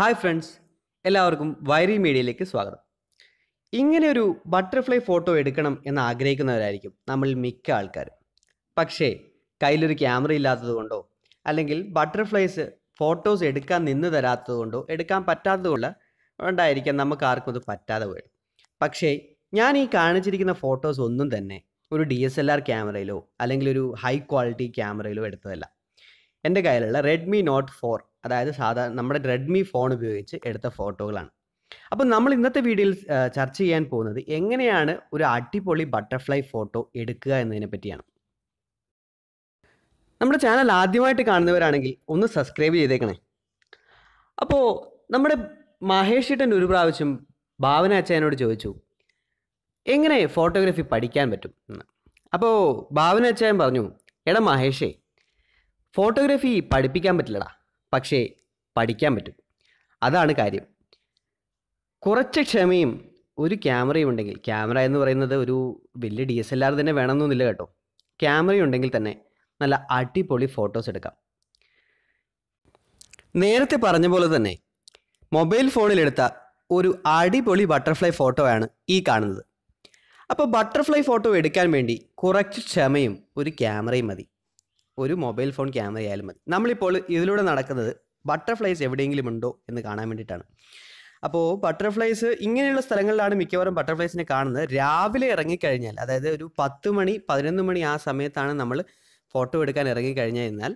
hi friends എല്ലാവർക്കും വൈറി മീഡിയയിലേക്ക് സ്വാഗതം ഇങ്ങനെ ഒരു ബട്ടർഫ്ലൈ ഫോട്ടോ എടുക്കണം എന്ന് ആഗ്രഹിക്കുന്നവരായിരിക്കും നമ്മൾ മിക്ക ആൾക്കാരും പക്ഷേ കയ്യിലൊരു ക്യാമറ ഇല്ലാത്തതുകൊണ്ടോ അല്ലെങ്കിൽ ബട്ടർഫ്ലൈസ് ഫോട്ടോസ് എടുക്കാൻ നിന്ന് തരാത്തതുകൊണ്ടോ എടുക്കാൻ പറ്റാത്തതുകൊണ്ട് ഉണ്ടായിരിക്കാം നമുക്ക് ആർക്കും അത് പറ്റാതെ പോയത് പക്ഷേ ഞാൻ ഈ കാണിച്ചിരിക്കുന്ന ഫോട്ടോസ് ഒന്നും തന്നെ ഒരു ഡി എസ് എൽ ആർ ക്യാമറയിലോ അല്ലെങ്കിൽ ഒരു ഹൈ ക്വാളിറ്റി ക്യാമറയിലോ എടുത്തതല്ല എൻ്റെ കയ്യിലുള്ള റെഡ്മി നോട്ട് ഫോർ അതായത് സാധാരണ നമ്മുടെ റെഡ്മി ഫോൺ ഉപയോഗിച്ച് എടുത്ത ഫോട്ടോകളാണ് അപ്പം നമ്മൾ ഇന്നത്തെ വീഡിയോയിൽ ചർച്ച ചെയ്യാൻ പോകുന്നത് എങ്ങനെയാണ് ഒരു അടിപൊളി ബട്ടർഫ്ലൈ ഫോട്ടോ എടുക്കുക എന്നതിനെ പറ്റിയാണ് നമ്മുടെ ചാനൽ ആദ്യമായിട്ട് കാണുന്നവരാണെങ്കിൽ ഒന്ന് സബ്സ്ക്രൈബ് ചെയ്തേക്കണേ അപ്പോൾ നമ്മുടെ മഹേഷ് ഏട്ടൻ ഒരു പ്രാവശ്യം ഭാവന അച്ഛനോട് ചോദിച്ചു എങ്ങനെ ഫോട്ടോഗ്രാഫി പഠിക്കാൻ പറ്റും എന്ന് അപ്പോൾ ഭാവന അച്ഛൻ പറഞ്ഞു എടാ മഹേഷേ ഫോട്ടോഗ്രാഫി പഠിപ്പിക്കാൻ പറ്റില്ലടാ പക്ഷേ പഠിക്കാൻ പറ്റും അതാണ് കാര്യം കുറച്ച് ക്ഷമയും ഒരു ക്യാമറയും ഉണ്ടെങ്കിൽ ക്യാമറ എന്ന് പറയുന്നത് ഒരു വലിയ ഡി എസ് എൽ ആർ തന്നെ വേണമെന്നൊന്നുമില്ല കേട്ടോ ക്യാമറയുണ്ടെങ്കിൽ തന്നെ നല്ല അടിപൊളി ഫോട്ടോസ് എടുക്കാം നേരത്തെ പറഞ്ഞ പോലെ തന്നെ മൊബൈൽ ഫോണിലെടുത്ത ഒരു അടിപൊളി ബട്ടർഫ്ലൈ ഫോട്ടോയാണ് ഈ കാണുന്നത് അപ്പോൾ ബട്ടർഫ്ലൈ ഫോട്ടോ എടുക്കാൻ വേണ്ടി കുറച്ച് ക്ഷമയും ഒരു ക്യാമറയും മതി ഒരു മൊബൈൽ ഫോൺ ക്യാമറയായാലും മതി നമ്മളിപ്പോൾ ഇതിലൂടെ നടക്കുന്നത് ബട്ടർഫ്ലൈസ് എവിടെയെങ്കിലും ഉണ്ടോ എന്ന് കാണാൻ വേണ്ടിയിട്ടാണ് അപ്പോൾ ബട്ടർഫ്ലൈസ് ഇങ്ങനെയുള്ള സ്ഥലങ്ങളിലാണ് മിക്കവാറും ബട്ടർഫ്ലൈസിനെ കാണുന്നത് രാവിലെ ഇറങ്ങിക്കഴിഞ്ഞാൽ അതായത് ഒരു പത്ത് മണി പതിനൊന്ന് മണി ആ സമയത്താണ് നമ്മൾ ഫോട്ടോ എടുക്കാൻ ഇറങ്ങിക്കഴിഞ്ഞാൽ എന്നാൽ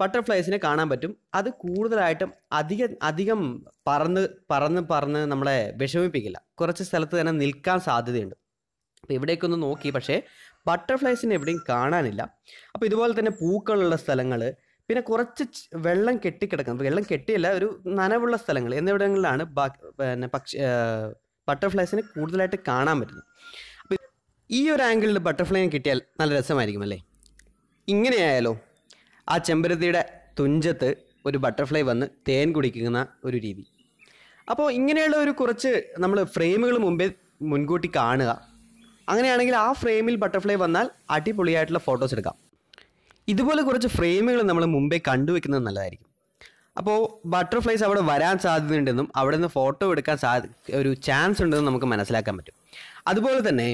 ബട്ടർഫ്ലൈസിനെ കാണാൻ പറ്റും അത് കൂടുതലായിട്ടും അധിക അധികം പറന്ന് പറന്ന് പറന്ന് നമ്മളെ വിഷമിപ്പിക്കില്ല കുറച്ച് സ്ഥലത്ത് തന്നെ നിൽക്കാൻ സാധ്യതയുണ്ട് അപ്പോൾ ഇവിടേക്കൊന്ന് നോക്കി പക്ഷേ ബട്ടർഫ്ലൈസിനെ എവിടെയും കാണാനില്ല അപ്പോൾ ഇതുപോലെ തന്നെ പൂക്കളുള്ള സ്ഥലങ്ങൾ പിന്നെ കുറച്ച് വെള്ളം കെട്ടിക്കിടക്കുന്നത് വെള്ളം കെട്ടിയല്ല ഒരു നനവുള്ള സ്ഥലങ്ങൾ എന്നിവിടങ്ങളിലാണ് പിന്നെ പക്ഷി ബട്ടർഫ്ലൈസിനെ കൂടുതലായിട്ട് കാണാൻ പറ്റുന്നത് അപ്പോൾ ഈ ഒരു ആംഗിളിൽ ബട്ടർഫ്ലൈനെ കിട്ടിയാൽ നല്ല രസമായിരിക്കും അല്ലേ ഇങ്ങനെയായാലോ ആ ചെമ്പരത്തിയുടെ തുഞ്ചത്ത് ഒരു ബട്ടർഫ്ലൈ വന്ന് തേൻ കുടിക്കുന്ന ഒരു രീതി അപ്പോൾ ഇങ്ങനെയുള്ള ഒരു കുറച്ച് നമ്മൾ ഫ്രെയിമുകൾ മുമ്പേ മുൻകൂട്ടി കാണുക അങ്ങനെയാണെങ്കിൽ ആ ഫ്രെയിമിൽ ബട്ടർഫ്ലൈ വന്നാൽ അടിപൊളിയായിട്ടുള്ള ഫോട്ടോസ് എടുക്കാം ഇതുപോലെ കുറച്ച് ഫ്രെയിമുകൾ നമ്മൾ മുമ്പേ കണ്ടുവെക്കുന്നത് നല്ലതായിരിക്കും അപ്പോൾ ബട്ടർഫ്ലൈസ് അവിടെ വരാൻ സാധ്യതയുണ്ടെന്നും അവിടെ നിന്ന് ഫോട്ടോ എടുക്കാൻ സാധി ഒരു ചാൻസ് ഉണ്ടെന്നും നമുക്ക് മനസ്സിലാക്കാൻ പറ്റും അതുപോലെ തന്നെ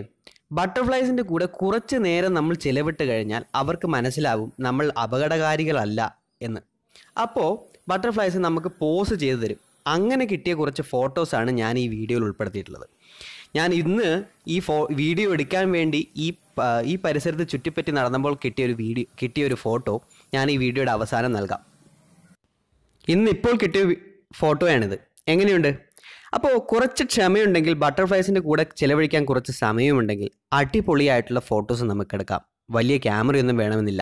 ബട്ടർഫ്ലൈസിൻ്റെ കൂടെ കുറച്ച് നേരം നമ്മൾ ചിലവിട്ട് കഴിഞ്ഞാൽ അവർക്ക് മനസ്സിലാവും നമ്മൾ അപകടകാരികളല്ല എന്ന് അപ്പോൾ ബട്ടർഫ്ലൈസ് നമുക്ക് പോസ് ചെയ്തു തരും അങ്ങനെ കിട്ടിയ കുറച്ച് ഫോട്ടോസാണ് ഞാൻ ഈ വീഡിയോയിൽ ഉൾപ്പെടുത്തിയിട്ടുള്ളത് ഞാൻ ഇന്ന് ഈ ഫോ വീഡിയോ എടുക്കാൻ വേണ്ടി ഈ ഈ പരിസരത്ത് ചുറ്റിപ്പറ്റി നടന്നപ്പോൾ കിട്ടിയ ഒരു വീഡിയോ കിട്ടിയ ഒരു ഫോട്ടോ ഞാൻ ഈ വീഡിയോയുടെ അവസാനം നൽകാം ഇന്നിപ്പോൾ കിട്ടിയ ഫോട്ടോയാണിത് എങ്ങനെയുണ്ട് അപ്പോൾ കുറച്ച് ക്ഷമയുണ്ടെങ്കിൽ ബട്ടർഫ്ലൈസിൻ്റെ കൂടെ ചിലവഴിക്കാൻ കുറച്ച് സമയമുണ്ടെങ്കിൽ അടിപൊളിയായിട്ടുള്ള ഫോട്ടോസ് നമുക്ക് എടുക്കാം വലിയ ക്യാമറയൊന്നും വേണമെന്നില്ല